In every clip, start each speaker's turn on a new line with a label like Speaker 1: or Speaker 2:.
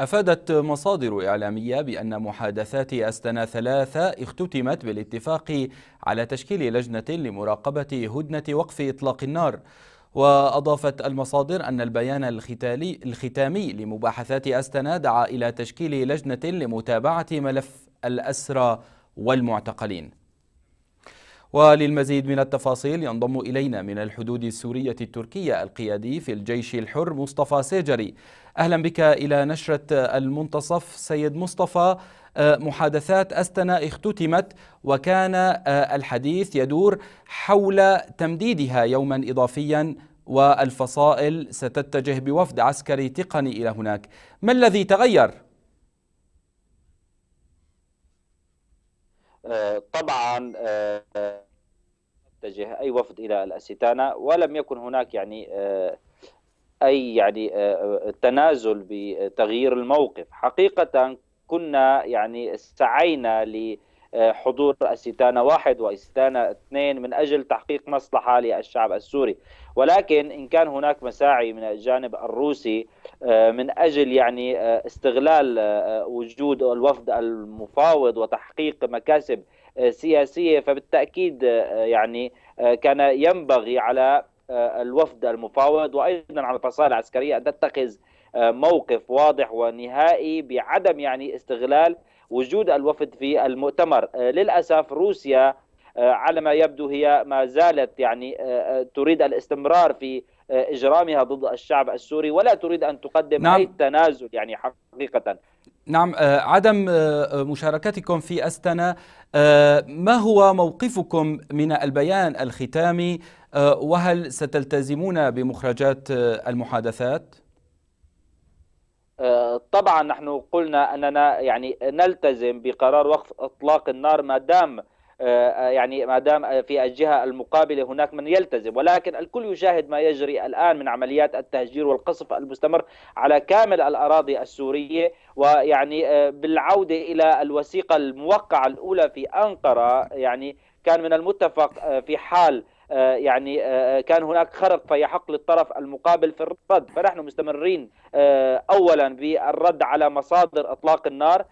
Speaker 1: أفادت مصادر إعلامية بأن محادثات أستنا ثلاثة اختتمت بالاتفاق على تشكيل لجنة لمراقبة هدنة وقف إطلاق النار وأضافت المصادر أن البيان الختالي الختامي لمباحثات أستنا دعا إلى تشكيل لجنة لمتابعة ملف الأسرى والمعتقلين وللمزيد من التفاصيل ينضم إلينا من الحدود السورية التركية القيادي في الجيش الحر مصطفى سيجري أهلا بك إلى نشرة المنتصف سيد مصطفى آه، محادثات أستنا اختتمت وكان آه، الحديث يدور حول تمديدها يوما إضافيا والفصائل ستتجه بوفد عسكري تقني إلى هناك ما الذي تغير؟
Speaker 2: آه، طبعا آه، اتجه اي وفد الى الاستانه ولم يكن هناك يعني آه، اي يعني تنازل بتغيير الموقف حقيقه كنا يعني سعينا ل آه، حضور استانة واحد واستانة اثنين من أجل تحقيق مصلحة للشعب السوري ولكن إن كان هناك مساعي من الجانب الروسي آه، من أجل يعني آه، استغلال وجود الوفد المفاوض وتحقيق مكاسب سياسية فبالتأكيد يعني كان ينبغي على الوفد المفاوض وأيضا على الفصائل العسكرية أن تتخذ موقف واضح ونهائي بعدم يعني استغلال وجود الوفد في المؤتمر آه، للاسف روسيا آه، على ما يبدو هي ما زالت يعني آه، تريد الاستمرار في اجرامها ضد الشعب السوري ولا تريد ان تقدم نعم. اي تنازل يعني حقيقه
Speaker 1: نعم عدم مشاركتكم في استنا ما هو موقفكم من البيان الختامي وهل ستلتزمون بمخرجات المحادثات؟
Speaker 2: آه، طبعا نحن قلنا اننا يعني نلتزم بقرار وقف اطلاق النار ما دام آه، آه، يعني ما دام في الجهه المقابله هناك من يلتزم ولكن الكل يشاهد ما يجري الان من عمليات التهجير والقصف المستمر على كامل الاراضي السوريه ويعني بالعوده الى الوثيقه الموقعه الاولى في انقره يعني كان من المتفق في حال آه، يعني آه، آه، كان هناك خرق فيحق للطرف المقابل في الرد فنحن مستمرين أولا بالرد على مصادر إطلاق النار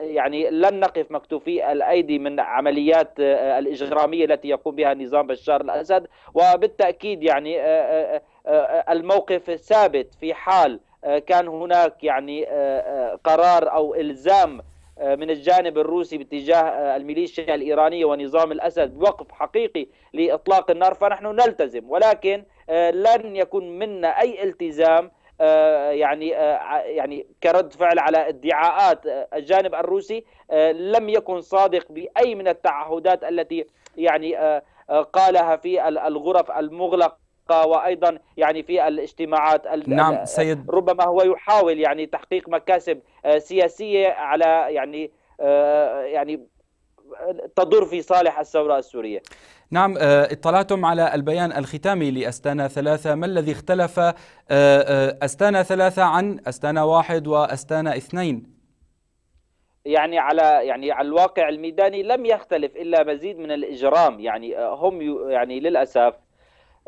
Speaker 2: يعني لن نقف مكتوفي الايدي من عمليات الاجراميه التي يقوم بها نظام بشار الاسد وبالتاكيد يعني الموقف ثابت في حال كان هناك يعني قرار او الزام آه، من الجانب الروسي باتجاه آه، الميليشيا الإيرانية ونظام الأسد بوقف حقيقي لإطلاق النار فنحن نلتزم ولكن آه، لن يكون منا أي التزام يعني يعني كرد فعل على ادعاءات الجانب الروسي لم يكن صادق باي من التعهدات التي يعني قالها في الغرف المغلقه الرقة وأيضا يعني في الاجتماعات نعم سيد ربما هو يحاول يعني تحقيق مكاسب آه، سياسية على يعني آه، يعني تضر في صالح الثورة السورية
Speaker 1: نعم آه، اطلعتم على البيان الختامي لأستانا ثلاثة ما الذي اختلف أستانا ثلاثة عن أستانا واحد وأستانا اثنين
Speaker 2: يعني على يعني على الواقع الميداني لم يختلف الا مزيد من الاجرام يعني هم يعني للاسف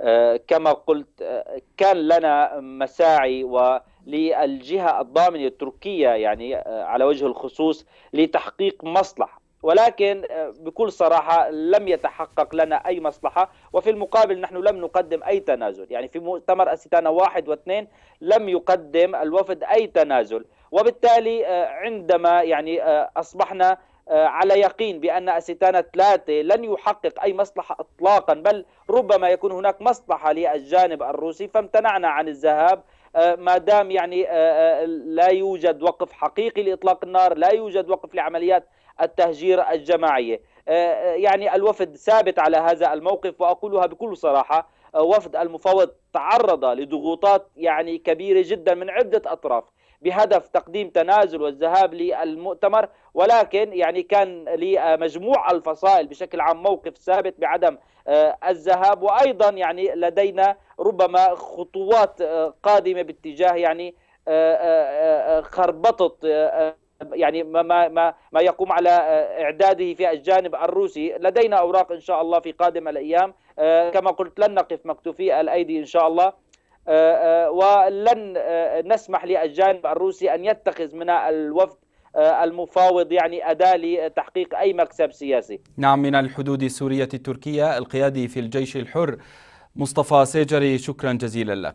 Speaker 2: آه، كما قلت آه، كان لنا مساعي و للجهة الضامنة التركية يعني آه، على وجه الخصوص لتحقيق مصلحة ولكن بكل صراحة لم يتحقق لنا أي مصلحة وفي المقابل نحن لم نقدم أي تنازل يعني في مؤتمر أستانا واحد واثنين لم يقدم الوفد أي تنازل وبالتالي عندما يعني أصبحنا آه، على يقين بأن أستانا ثلاثة لن يحقق أي مصلحة إطلاقا بل ربما يكون هناك مصلحة للجانب الروسي فامتنعنا عن الذهاب آه، ما دام يعني آه، لا يوجد وقف حقيقي لإطلاق النار لا يوجد وقف لعمليات التهجير الجماعية يعني الوفد ثابت على هذا الموقف وأقولها بكل صراحة وفد المفاوض تعرض لضغوطات يعني كبيرة جدا من عدة أطراف بهدف تقديم تنازل والذهاب للمؤتمر ولكن يعني كان لمجموع الفصائل بشكل عام موقف ثابت بعدم آه، الذهاب وايضا يعني لدينا ربما خطوات آه، قادمه باتجاه يعني آه، خربطه يعني ما ما ما يقوم على اعداده في الجانب الروسي، لدينا اوراق ان شاء الله في قادم الايام، كما قلت لن نقف مكتوفي الايدي ان شاء الله، آه، آه، ولن آه، نسمح للجانب الروسي أن يتخذ من الوفد المفاوض يعني أداة لتحقيق أي مكسب سياسي
Speaker 1: نعم من الحدود السورية التركية القيادي في الجيش الحر مصطفى سيجري شكرا جزيلا لك